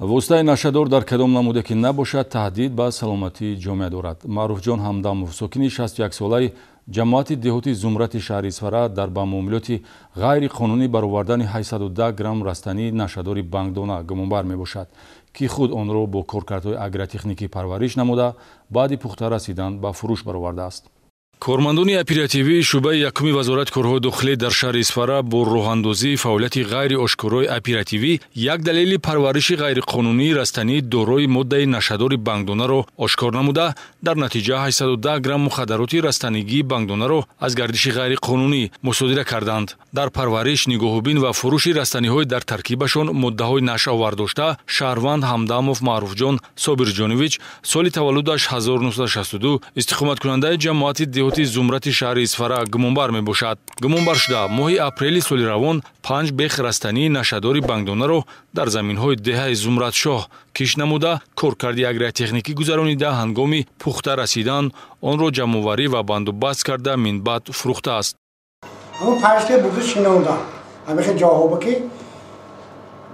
воситаи нашадор дар кадом намуде ки набошад таҳдид ба саломатии ҷомеа дорад маъруфҷон ҳамдамов сокини шастуяксолаи ҷамоати деҳоти зумрати шаҳри исфара дар ба муомилоти ғайриқонунӣ баровардани 810 грамм растании нашадори бангдона гумонбар мебошад ки худ онро бо коркардҳои агротехникӣ парвариш намуда баъди пухта расидан ба фурӯш баровардааст кормандони оперативии шӯъбаи якуми вазорати корҳои дохилӣ дар шаҳри исфара бо роҳандозии фаъолияти ғайриошкорои оперативӣ як далели парвариши ғайриқонунии растанӣ дорои моддаи нашадори бангдонаро ошкор намуда дар натиҷа 810 грамм мухадароти растанигии бангдонаро аз гардиши ғайриқонунӣ мусодира карданд дар парвариш нигоҳубин ва фурӯши растаниҳои дар таркибашон моддаҳои нашавар дошта шаҳрванд ҳамдамов маъруфҷон собирҷоневич соли таваллудаш 1962 истиқоматкунандаи ҷамоати ҳаёти зумрати шаҳри исфара гумонбар мебошад гумонбар шуда моҳи апрели соли равон панҷ бех растании нашадори бангдонаро дар заминҳои деҳаи зумратшоҳ киш намуда коркарди агриотехникӣ гузаронида ҳангоми пухта расидан онро ҷамъоварӣ ва бандубаст карда минбаъд фурӯхтааст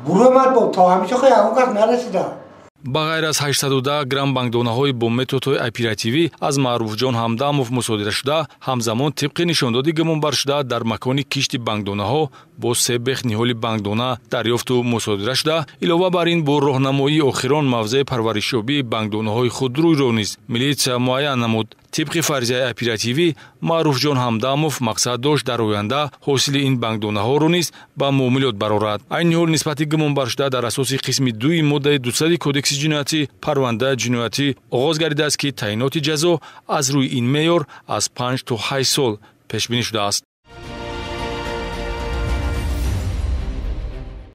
бурӯмад бо то ҳамчо хо як вақт нарасида ба ғайр аз 810 грамм бангдонаҳои бо методҳои оперативӣ аз маъруфҷон ҳамдамов мусодирашуда ҳамзамон тибқи нишондоди гумонбаршуда дар макони кишти бангдонаҳо бо се бех ниҳоли бангдона дарёфту мусодира шуда илова бар ин бо роҳнамоии охирон мавзеъи парваришёбии бангдонаҳои худрӯйро низ милитсия муайян намуд тибқи фарзияи оперативӣ маъруфҷон ҳамдамов мақсад дошт дар оянда ҳосили ин банкдонаҳоро низ ба муомилот барорад айни ҳол нисбати гумонбаршуда дар асоси қисми дуи моддаи дусади кодекси ҷинояти парвандаи ҷинояти оғоз гардидааст ки таъиноти ҷазо аз рӯи ин меъёр аз панҷ то ҳайшт сол пешбинӣ шудааст